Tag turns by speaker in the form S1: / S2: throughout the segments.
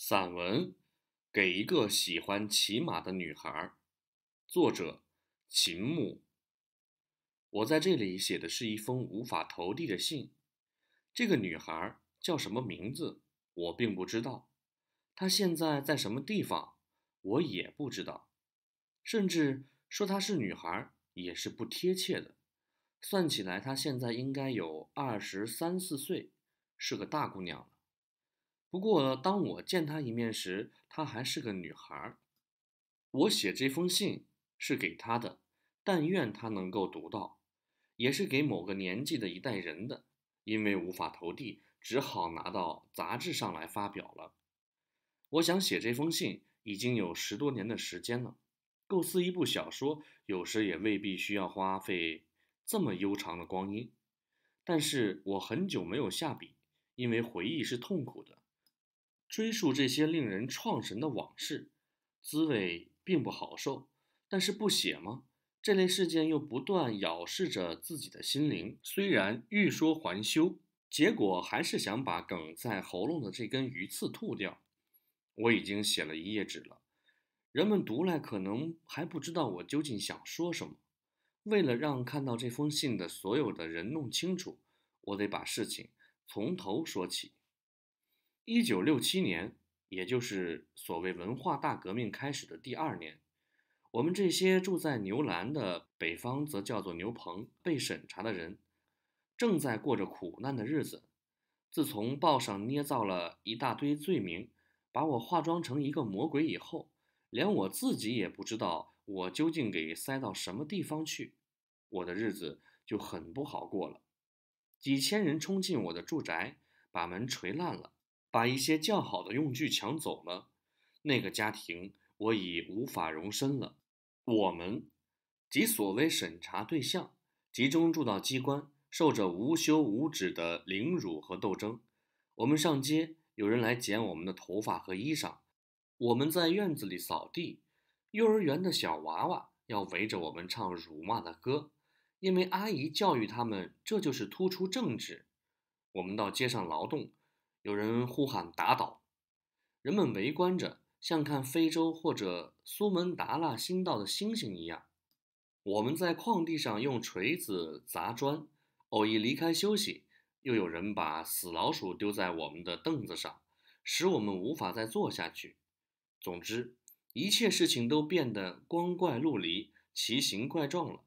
S1: 散文《给一个喜欢骑马的女孩》，作者秦牧。我在这里写的是一封无法投递的信。这个女孩叫什么名字，我并不知道。她现在在什么地方，我也不知道。甚至说她是女孩也是不贴切的。算起来，她现在应该有二十三四岁，是个大姑娘了。不过，当我见她一面时，她还是个女孩儿。我写这封信是给她的，但愿她能够读到，也是给某个年纪的一代人的。因为无法投递，只好拿到杂志上来发表了。我想写这封信已经有十多年的时间了。构思一部小说，有时也未必需要花费这么悠长的光阴。但是我很久没有下笔，因为回忆是痛苦的。追溯这些令人创神的往事，滋味并不好受。但是不写吗？这类事件又不断咬噬着自己的心灵，虽然欲说还休，结果还是想把梗在喉咙的这根鱼刺吐掉。我已经写了一页纸了，人们读来可能还不知道我究竟想说什么。为了让看到这封信的所有的人弄清楚，我得把事情从头说起。一九六七年，也就是所谓文化大革命开始的第二年，我们这些住在牛栏的（北方则叫做牛棚）被审查的人，正在过着苦难的日子。自从报上捏造了一大堆罪名，把我化妆成一个魔鬼以后，连我自己也不知道我究竟给塞到什么地方去，我的日子就很不好过了。几千人冲进我的住宅，把门锤烂了。把一些较好的用具抢走了，那个家庭我已无法容身了。我们及所谓审查对象集中住到机关，受着无休无止的凌辱和斗争。我们上街，有人来剪我们的头发和衣裳；我们在院子里扫地，幼儿园的小娃娃要围着我们唱辱骂的歌，因为阿姨教育他们这就是突出政治。我们到街上劳动。有人呼喊打倒！人们围观着，像看非洲或者苏门答腊新到的星星一样。我们在矿地上用锤子砸砖，偶一离开休息，又有人把死老鼠丢在我们的凳子上，使我们无法再坐下去。总之，一切事情都变得光怪陆离、奇形怪状了。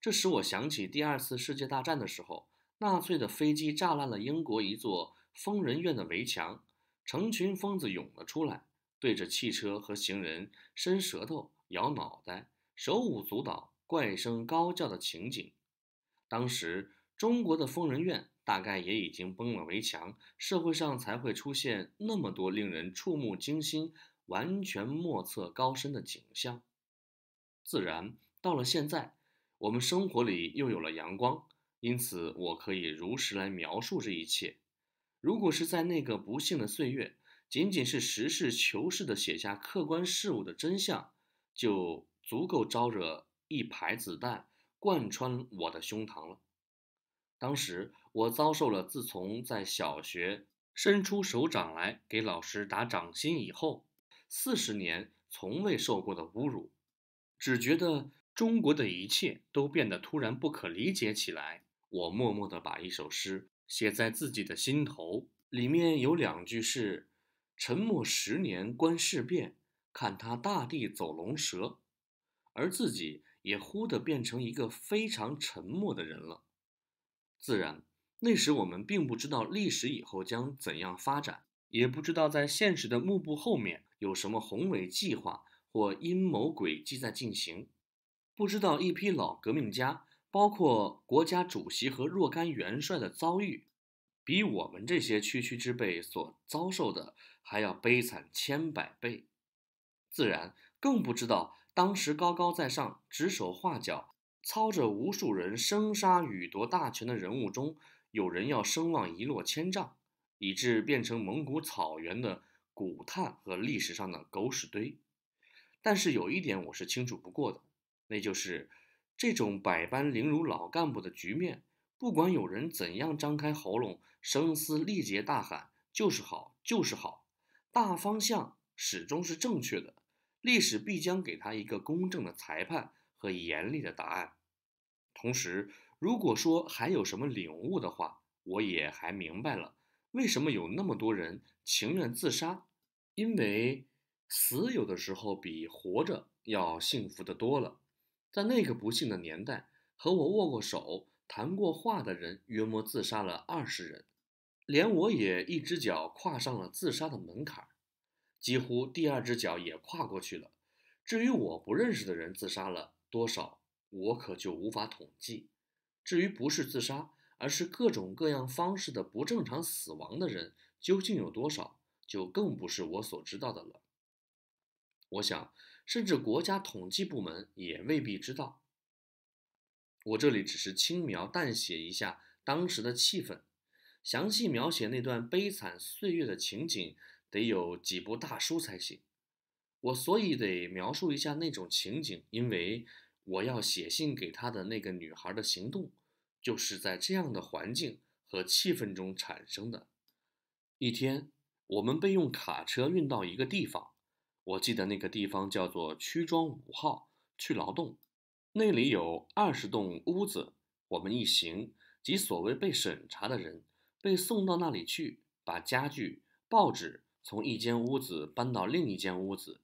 S1: 这使我想起第二次世界大战的时候，纳粹的飞机炸烂了英国一座。疯人院的围墙，成群疯子涌了出来，对着汽车和行人伸舌头、摇脑袋、手舞足蹈、怪声高叫的情景。当时中国的疯人院大概也已经崩了围墙，社会上才会出现那么多令人触目惊心、完全莫测高深的景象。自然，到了现在，我们生活里又有了阳光，因此我可以如实来描述这一切。如果是在那个不幸的岁月，仅仅是实事求是地写下客观事物的真相，就足够招惹一排子弹贯穿我的胸膛了。当时我遭受了自从在小学伸出手掌来给老师打掌心以后，四十年从未受过的侮辱，只觉得中国的一切都变得突然不可理解起来。我默默地把一首诗。写在自己的心头，里面有两句是：“沉默十年观世变，看他大地走龙蛇。”而自己也忽地变成一个非常沉默的人了。自然，那时我们并不知道历史以后将怎样发展，也不知道在现实的幕布后面有什么宏伟计划或阴谋诡计在进行，不知道一批老革命家。包括国家主席和若干元帅的遭遇，比我们这些区区之辈所遭受的还要悲惨千百倍，自然更不知道当时高高在上指手画脚、操着无数人生杀予夺大权的人物中，有人要声望一落千丈，以致变成蒙古草原的古炭和历史上的狗屎堆。但是有一点我是清楚不过的，那就是。这种百般凌辱老干部的局面，不管有人怎样张开喉咙、声嘶力竭大喊，就是好，就是好。大方向始终是正确的，历史必将给他一个公正的裁判和严厉的答案。同时，如果说还有什么领悟的话，我也还明白了，为什么有那么多人情愿自杀，因为死有的时候比活着要幸福的多了。在那个不幸的年代，和我握过手、谈过话的人，约莫自杀了二十人，连我也一只脚跨上了自杀的门槛，几乎第二只脚也跨过去了。至于我不认识的人自杀了多少，我可就无法统计。至于不是自杀，而是各种各样方式的不正常死亡的人究竟有多少，就更不是我所知道的了。我想。甚至国家统计部门也未必知道。我这里只是轻描淡写一下当时的气氛，详细描写那段悲惨岁月的情景，得有几部大书才行。我所以得描述一下那种情景，因为我要写信给他的那个女孩的行动，就是在这样的环境和气氛中产生的。一天，我们被用卡车运到一个地方。我记得那个地方叫做区庄五号去劳动，那里有二十栋屋子，我们一行及所谓被审查的人被送到那里去，把家具、报纸从一间屋子搬到另一间屋子。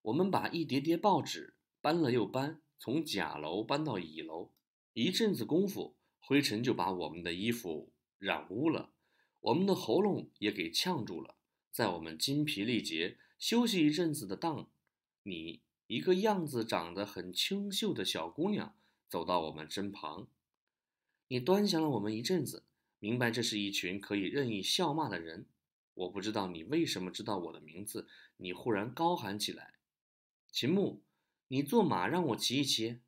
S1: 我们把一叠叠报纸搬了又搬，从甲楼搬到乙楼，一阵子功夫，灰尘就把我们的衣服染污了，我们的喉咙也给呛住了，在我们精疲力竭。休息一阵子的当，你一个样子长得很清秀的小姑娘走到我们身旁，你端详了我们一阵子，明白这是一群可以任意笑骂的人。我不知道你为什么知道我的名字，你忽然高喊起来：“秦牧，你做马让我骑一骑。”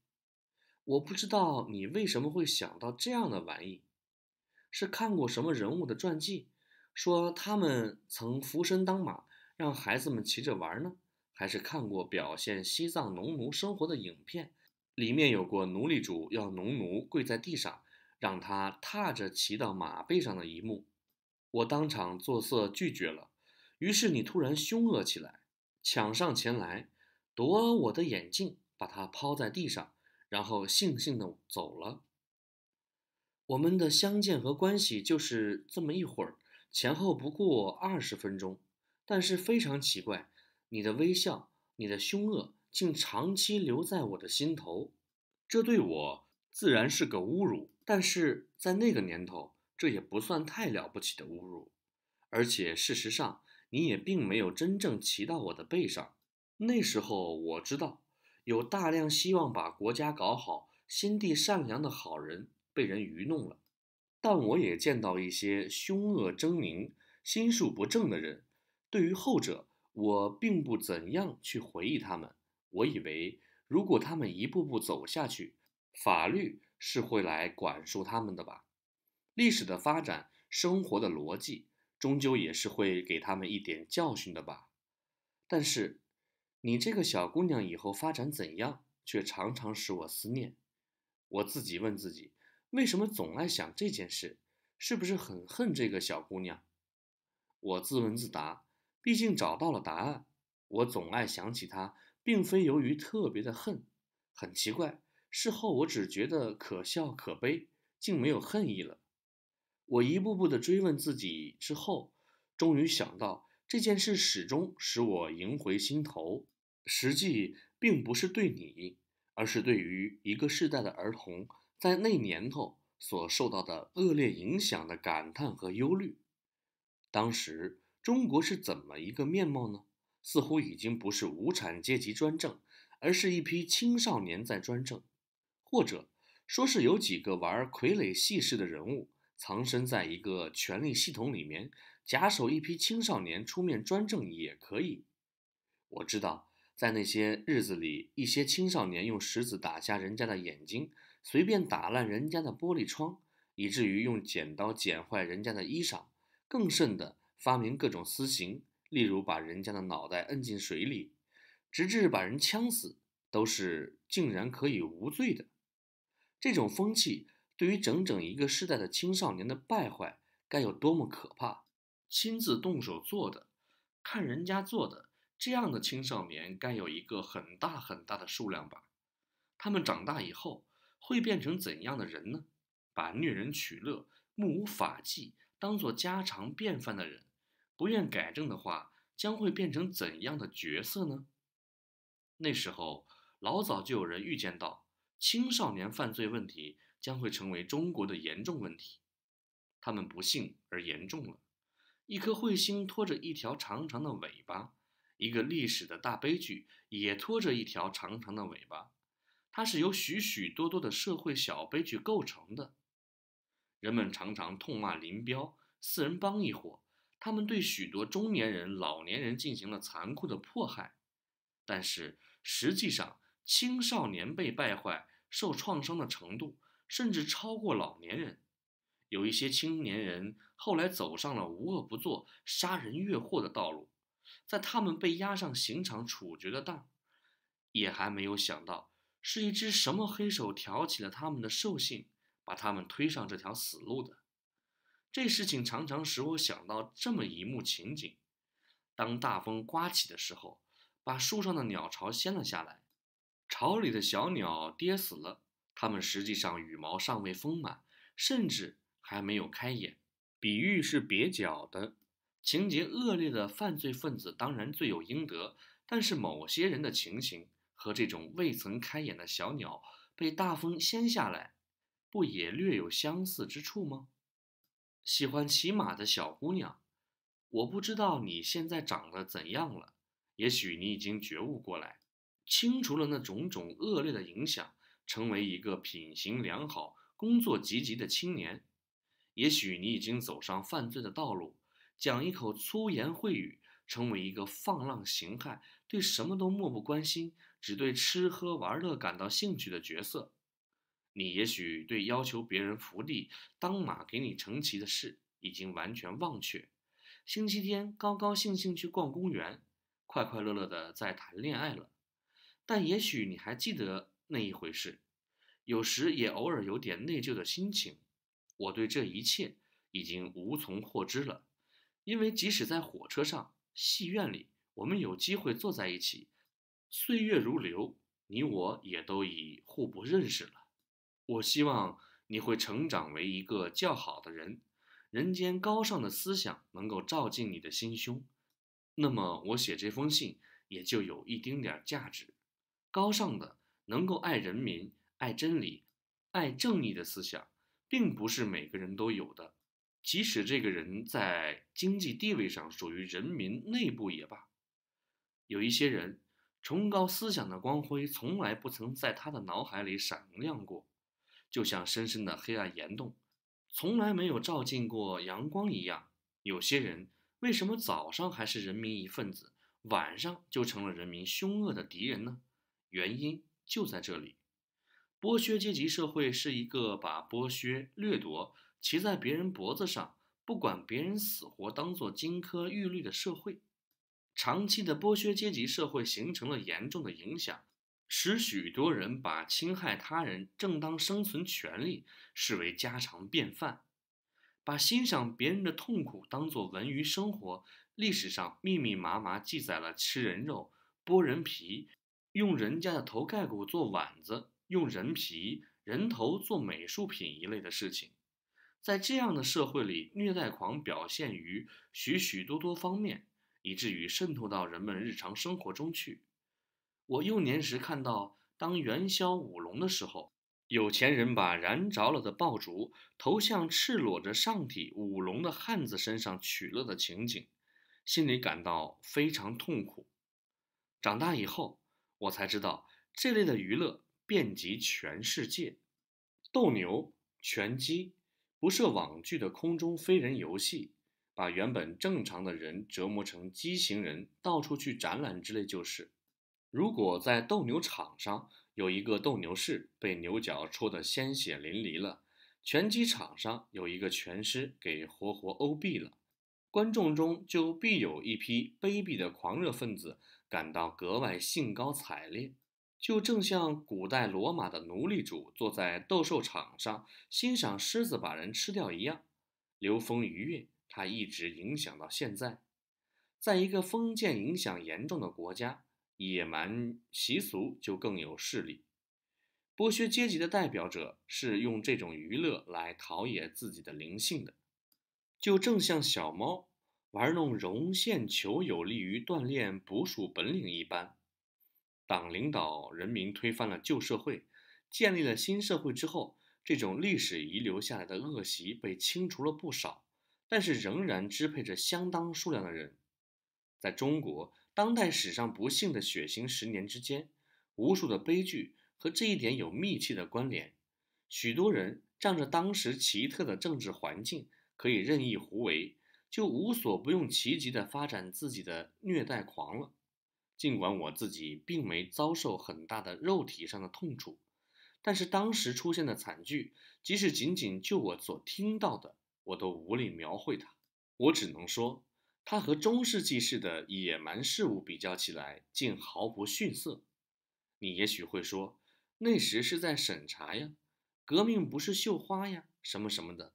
S1: 我不知道你为什么会想到这样的玩意，是看过什么人物的传记，说他们曾伏身当马。让孩子们骑着玩呢？还是看过表现西藏农奴生活的影片？里面有过奴隶主要农奴跪在地上，让他踏着骑到马背上的一幕。我当场作色拒绝了。于是你突然凶恶起来，抢上前来夺我的眼镜，把它抛在地上，然后悻悻地走了。我们的相见和关系就是这么一会儿，前后不过二十分钟。但是非常奇怪，你的微笑，你的凶恶，竟长期留在我的心头。这对我自然是个侮辱，但是在那个年头，这也不算太了不起的侮辱。而且事实上，你也并没有真正骑到我的背上。那时候我知道，有大量希望把国家搞好、心地善良的好人被人愚弄了，但我也见到一些凶恶狰狞、心术不正的人。对于后者，我并不怎样去回忆他们。我以为，如果他们一步步走下去，法律是会来管束他们的吧。历史的发展，生活的逻辑，终究也是会给他们一点教训的吧。但是，你这个小姑娘以后发展怎样，却常常使我思念。我自己问自己，为什么总爱想这件事？是不是很恨这个小姑娘？我自问自答。毕竟找到了答案，我总爱想起他，并非由于特别的恨，很奇怪。事后我只觉得可笑可悲，竟没有恨意了。我一步步的追问自己之后，终于想到这件事始终使我萦回心头。实际并不是对你，而是对于一个世代的儿童在那年头所受到的恶劣影响的感叹和忧虑。当时。中国是怎么一个面貌呢？似乎已经不是无产阶级专政，而是一批青少年在专政，或者说是有几个玩傀儡戏式的人物藏身在一个权力系统里面，假手一批青少年出面专政也可以。我知道，在那些日子里，一些青少年用石子打瞎人家的眼睛，随便打烂人家的玻璃窗，以至于用剪刀剪坏人家的衣裳，更甚的。发明各种私刑，例如把人家的脑袋摁进水里，直至把人呛死，都是竟然可以无罪的。这种风气对于整整一个世代的青少年的败坏，该有多么可怕！亲自动手做的，看人家做的这样的青少年，该有一个很大很大的数量吧。他们长大以后会变成怎样的人呢？把虐人取乐、目无法纪当做家常便饭的人。不愿改正的话，将会变成怎样的角色呢？那时候，老早就有人预见到青少年犯罪问题将会成为中国的严重问题。他们不幸而严重了。一颗彗星拖着一条长长的尾巴，一个历史的大悲剧也拖着一条长长的尾巴。它是由许许多多的社会小悲剧构成的。人们常常痛骂林彪四人帮一伙。他们对许多中年人、老年人进行了残酷的迫害，但是实际上，青少年被败坏、受创伤的程度甚至超过老年人。有一些青年人后来走上了无恶不作、杀人越货的道路，在他们被押上刑场处决的当，也还没有想到是一只什么黑手挑起了他们的兽性，把他们推上这条死路的。这事情常常使我想到这么一幕情景：当大风刮起的时候，把树上的鸟巢掀了下来，巢里的小鸟跌死了。它们实际上羽毛尚未丰满，甚至还没有开眼，比喻是蹩脚的。情节恶劣的犯罪分子当然罪有应得，但是某些人的情形和这种未曾开眼的小鸟被大风掀下来，不也略有相似之处吗？喜欢骑马的小姑娘，我不知道你现在长得怎样了。也许你已经觉悟过来，清除了那种种恶劣的影响，成为一个品行良好、工作积极的青年。也许你已经走上犯罪的道路，讲一口粗言秽语，成为一个放浪形骸、对什么都漠不关心、只对吃喝玩乐感到兴趣的角色。你也许对要求别人福利，当马给你乘骑的事已经完全忘却，星期天高高兴兴去逛公园，快快乐乐的在谈恋爱了。但也许你还记得那一回事，有时也偶尔有点内疚的心情。我对这一切已经无从获知了，因为即使在火车上、戏院里，我们有机会坐在一起，岁月如流，你我也都已互不认识了。我希望你会成长为一个较好的人，人间高尚的思想能够照进你的心胸，那么我写这封信也就有一丁点价值。高尚的、能够爱人民、爱真理、爱正义的思想，并不是每个人都有的，即使这个人在经济地位上属于人民内部也罢，有一些人崇高思想的光辉从来不曾在他的脑海里闪亮过。就像深深的黑暗岩洞，从来没有照进过阳光一样。有些人为什么早上还是人民一份子，晚上就成了人民凶恶的敌人呢？原因就在这里：剥削阶级社会是一个把剥削、掠夺骑在别人脖子上，不管别人死活，当作金科玉律的社会。长期的剥削阶级社会形成了严重的影响。使许多人把侵害他人正当生存权利视为家常便饭，把欣赏别人的痛苦当作文娱生活。历史上密密麻麻记载了吃人肉、剥人皮、用人家的头盖骨做碗子、用人皮人头做美术品一类的事情。在这样的社会里，虐待狂表现于许许多多方面，以至于渗透到人们日常生活中去。我幼年时看到，当元宵舞龙的时候，有钱人把燃着了的爆竹投向赤裸着上体舞龙的汉子身上取乐的情景，心里感到非常痛苦。长大以后，我才知道这类的娱乐遍及全世界，斗牛、拳击、不设网剧的空中飞人游戏，把原本正常的人折磨成畸形人，到处去展览之类，就是。如果在斗牛场上有一个斗牛士被牛角戳得鲜血淋漓了，拳击场上有一个拳师给活活殴毙了，观众中就必有一批卑鄙的狂热分子感到格外兴高采烈，就正像古代罗马的奴隶主坐在斗兽场上欣赏狮子把人吃掉一样，流风余韵，它一直影响到现在，在一个封建影响严重的国家。野蛮习俗就更有势力，剥削阶级的代表者是用这种娱乐来陶冶自己的灵性的，就正像小猫玩弄绒线球有利于锻炼捕鼠本领一般。党领导人民推翻了旧社会，建立了新社会之后，这种历史遗留下来的恶习被清除了不少，但是仍然支配着相当数量的人，在中国。当代史上不幸的血腥十年之间，无数的悲剧和这一点有密切的关联。许多人仗着当时奇特的政治环境可以任意胡为，就无所不用其极地发展自己的虐待狂了。尽管我自己并没遭受很大的肉体上的痛楚，但是当时出现的惨剧，即使仅仅就我所听到的，我都无力描绘它。我只能说。它和中世纪式的野蛮事物比较起来，竟毫不逊色。你也许会说，那时是在审查呀，革命不是绣花呀，什么什么的。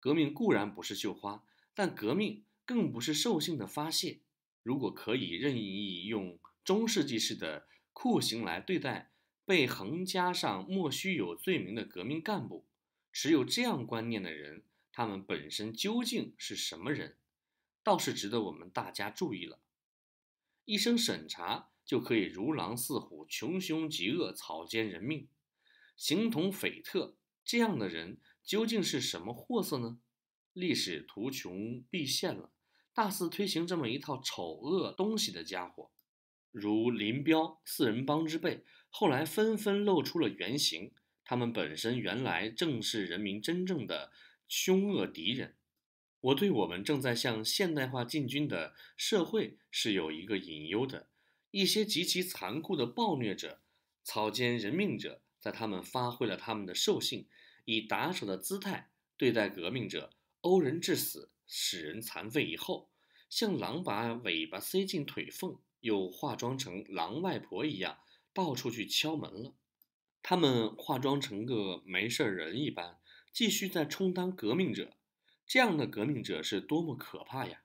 S1: 革命固然不是绣花，但革命更不是兽性的发泄。如果可以任意用中世纪式的酷刑来对待被横加上莫须有罪名的革命干部，持有这样观念的人，他们本身究竟是什么人？倒是值得我们大家注意了。一声审查就可以如狼似虎、穷凶极恶、草菅人命，形同匪特这样的人究竟是什么货色呢？历史图穷匕现了，大肆推行这么一套丑恶东西的家伙，如林彪、四人帮之辈，后来纷纷露出了原形。他们本身原来正是人民真正的凶恶敌人。我对我们正在向现代化进军的社会是有一个隐忧的：一些极其残酷的暴虐者、草菅人命者，在他们发挥了他们的兽性，以打手的姿态对待革命者，殴人致死、使人残废以后，像狼把尾巴塞进腿缝，又化妆成狼外婆一样，到处去敲门了。他们化妆成个没事人一般，继续在充当革命者。这样的革命者是多么可怕呀！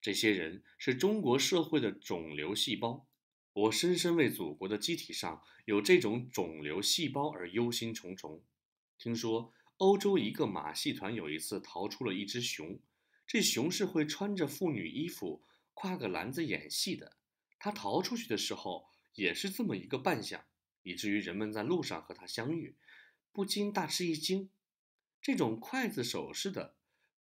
S1: 这些人是中国社会的肿瘤细胞，我深深为祖国的机体上有这种肿瘤细胞而忧心忡忡。听说欧洲一个马戏团有一次逃出了一只熊，这熊是会穿着妇女衣服、挎个篮子演戏的。它逃出去的时候也是这么一个扮相，以至于人们在路上和它相遇，不禁大吃一惊。这种筷子手似的。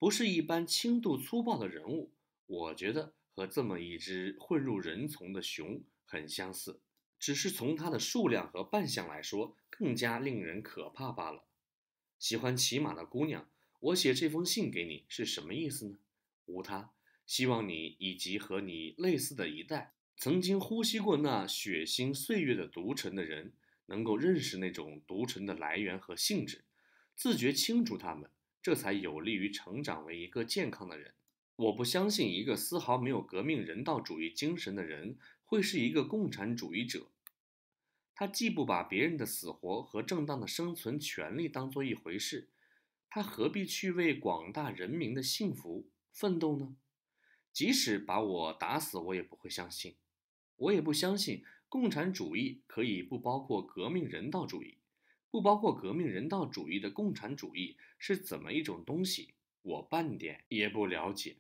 S1: 不是一般轻度粗暴的人物，我觉得和这么一只混入人丛的熊很相似，只是从它的数量和扮相来说，更加令人可怕罢了。喜欢骑马的姑娘，我写这封信给你是什么意思呢？无他，希望你以及和你类似的一代，曾经呼吸过那血腥岁月的毒尘的人，能够认识那种毒尘的来源和性质，自觉清除它们。这才有利于成长为一个健康的人。我不相信一个丝毫没有革命人道主义精神的人会是一个共产主义者。他既不把别人的死活和正当的生存权利当做一回事，他何必去为广大人民的幸福奋斗呢？即使把我打死，我也不会相信。我也不相信共产主义可以不包括革命人道主义，不包括革命人道主义的共产主义。是怎么一种东西？我半点也不了解。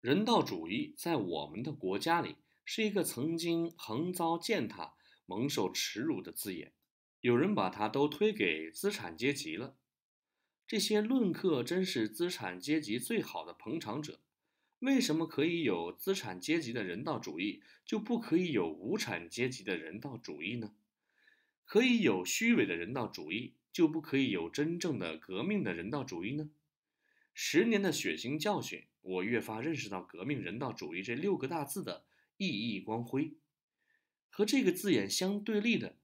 S1: 人道主义在我们的国家里是一个曾经横遭践踏、蒙受耻辱的字眼，有人把它都推给资产阶级了。这些论客真是资产阶级最好的捧场者。为什么可以有资产阶级的人道主义，就不可以有无产阶级的人道主义呢？可以有虚伪的人道主义。就不可以有真正的革命的人道主义呢？十年的血腥教训，我越发认识到“革命人道主义”这六个大字的意义光辉。和这个字眼相对立的，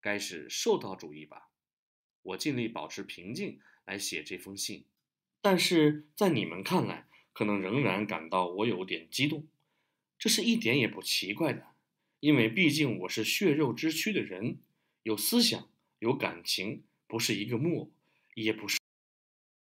S1: 该是受道主义吧？我尽力保持平静来写这封信，但是在你们看来，可能仍然感到我有点激动。这是一点也不奇怪的，因为毕竟我是血肉之躯的人，有思想，有感情。不是一个木偶，也不是。